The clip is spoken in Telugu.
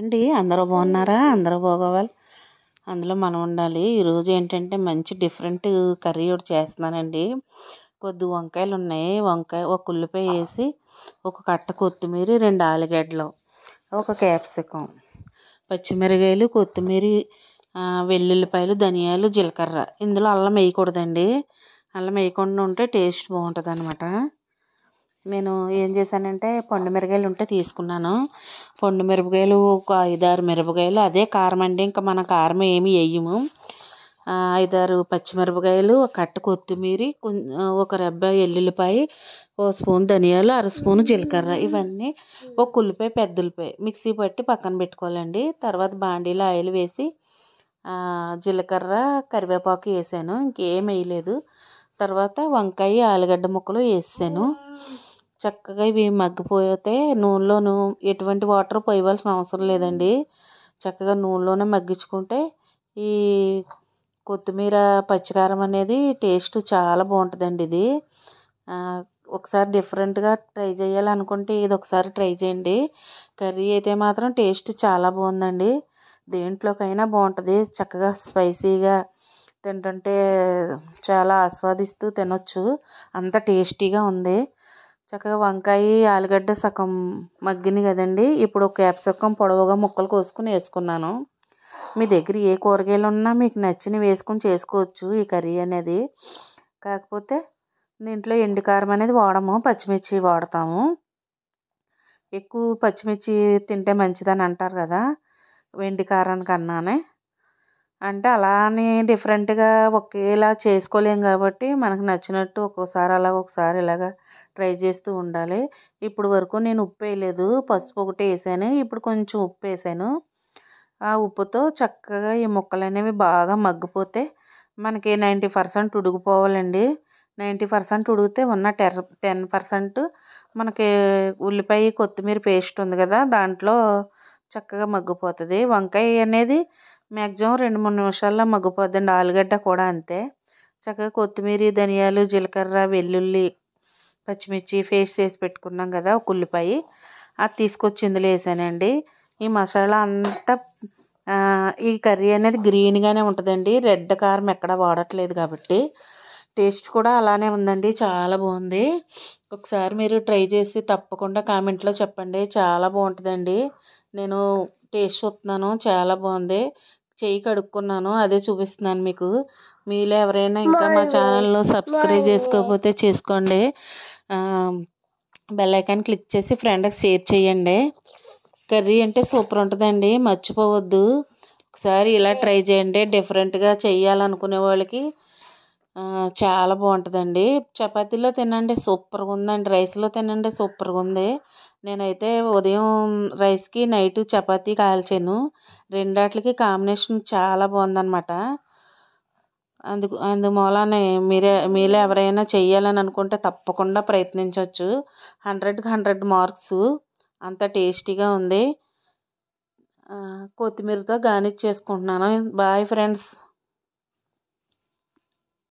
అండి అందరూ బాగున్నారా అందరూ బాగోవాలి అందులో మనం ఉండాలి ఈరోజు ఏంటంటే మంచి డిఫరెంట్ కర్రీ ఒకటి చేస్తున్నానండి కొద్ది వంకాయలు ఉన్నాయి వంకాయ ఒక ఉల్లిపాయ వేసి ఒక కట్ట కొత్తిమీర రెండు ఆలుగడ్డలు ఒక క్యాప్సికం పచ్చిమిరకాయలు కొత్తిమీర వెల్లుల్లిపాయలు ధనియాలు జీలకర్ర ఇందులో అల్లం వేయకూడదండి అల్లం వేయకుండా ఉంటే టేస్ట్ బాగుంటుంది అనమాట నేను ఏం చేశానంటే పండు మిరపకాయలు ఉంటే తీసుకున్నాను పండు మిరపకాయలు ఒక ఐదారు మిరపకాయలు అదే కారం అండి ఇంకా మన కారం ఏమి వేయము ఐదారు పచ్చిమిరపకాయలు ఒక కట్ట కొత్తిమీర ఒక రెబ్బ ఎల్లుల్లిపాయ ఓ స్పూన్ ధనియాలు అర స్పూన్ జీలకర్ర ఇవన్నీ ఒక ఉల్లిపాయ పెద్ద ఉల్లిపాయ మిక్సీ పట్టి పక్కన పెట్టుకోవాలండి తర్వాత బాండీలో ఆయిల్ వేసి జీలకర్ర కరివేపాకు వేసాను ఇంకేం వేయలేదు తర్వాత వంకాయ ఆలుగడ్డ ముక్కలు వేసాను చక్కగా ఇవి మగ్గిపోతే నూనెలోను ఎటువంటి వాటర్ పోయవలసిన అవసరం లేదండి చక్కగా నూనెలోనే మగ్గించుకుంటే ఈ కొత్తిమీర పచ్చికారం అనేది టేస్ట్ చాలా బాగుంటుందండి ఇది ఒకసారి డిఫరెంట్గా ట్రై చేయాలనుకుంటే ఇది ఒకసారి ట్రై చేయండి కర్రీ అయితే మాత్రం టేస్ట్ చాలా బాగుందండి దేంట్లోకైనా బాగుంటుంది చక్కగా స్పైసీగా తింటుంటే చాలా ఆస్వాదిస్తూ తినొచ్చు అంత టేస్టీగా ఉంది చక్కగా వంకాయ ఆలుగడ్డ సగం మగ్గినాయి కదండి ఇప్పుడు క్యాప్సకం పొడవుగా ముక్కలు కోసుకుని వేసుకున్నాను మీ దగ్గర ఏ కూరగాయలు ఉన్నా మీకు నచ్చినవి వేసుకొని చేసుకోవచ్చు ఈ కర్రీ అనేది కాకపోతే దీంట్లో ఎండుకారం అనేది వాడము పచ్చిమిర్చి వాడతాము ఎక్కువ పచ్చిమిర్చి తింటే మంచిదని అంటారు కదా వెండి కారానికి అన్నానే అంటే అలానే డిఫరెంట్గా ఒకేలా చేసుకోలేం కాబట్టి మనకు నచ్చినట్టు ఒక్కోసారి అలా ఒకసారి ఇలాగా ట్రై చేస్తూ ఉండాలి ఇప్పుడు వరకు నేను ఉప్పు వేయలేదు పసుపు ఒకటి వేసాను ఇప్పుడు కొంచెం ఉప్పు వేసాను ఆ ఉప్పుతో చక్కగా ఈ ముక్కలు అనేవి బాగా మగ్గిపోతే మనకి నైంటీ పర్సెంట్ ఉడికిపోవాలండి నైంటీ పర్సెంట్ ఉడికితే ఉన్న టెర్ టెన్ పర్సెంట్ మనకి ఉల్లిపాయ కొత్తిమీర పేస్ట్ ఉంది కదా దాంట్లో చక్కగా మగ్గిపోతుంది వంకాయ అనేది మ్యాక్సిమం రెండు మూడు నిమిషాల్లో మగ్గిపోద్దండి ఆలుగడ్డ కూడా అంతే చక్కగా కొత్తిమీర ధనియాలు జీలకర్ర వెల్లుల్లి పచ్చిమిర్చి పేస్ట్ చేసి పెట్టుకున్నాం కదా ఒక ఉల్లిపాయ అది తీసుకొచ్చి ఇందులో వేసానండి ఈ మసాలా అంతా ఈ కర్రీ అనేది గ్రీన్గానే ఉంటుందండి రెడ్ కారం ఎక్కడ వాడట్లేదు కాబట్టి టేస్ట్ కూడా అలానే ఉందండి చాలా బాగుంది ఒకసారి మీరు ట్రై చేసి తప్పకుండా కామెంట్లో చెప్పండి చాలా బాగుంటుందండి నేను టేస్ట్ చూస్తున్నాను చాలా బాగుంది చేయి కడుక్కున్నాను అదే చూపిస్తున్నాను మీకు మీలో ఎవరైనా ఇంకా మా ఛానల్ను సబ్స్క్రైబ్ చేసుకోకపోతే చేసుకోండి బెల్ ఐకాన్ క్లిక్ చేసి ఫ్రెండ్కి షేర్ చేయండి కర్రీ అంటే సూపర్ ఉంటుందండి మర్చిపోవద్దు ఒకసారి ఇలా ట్రై చేయండి డిఫరెంట్గా చేయాలనుకునే వాళ్ళకి చాలా బాగుంటుందండి చపాతీలో తినండి సూపర్గా ఉందండి రైస్లో తినండి సూపర్గా ఉంది నేనైతే ఉదయం రైస్కి నైట్ చపాతీ కాల్చాను రెండాట్లకి కాంబినేషన్ చాలా బాగుందనమాట అందుకు అందుమూలానే మీరే మీలో ఎవరైనా చేయాలని అనుకుంటే తప్పకుండా ప్రయత్నించవచ్చు హండ్రెడ్కి హండ్రెడ్ మార్క్స్ అంత టేస్టీగా ఉంది కొత్తిమీరతో గార్నిష్ చేసుకుంటున్నాను బాయ్ ఫ్రెండ్స్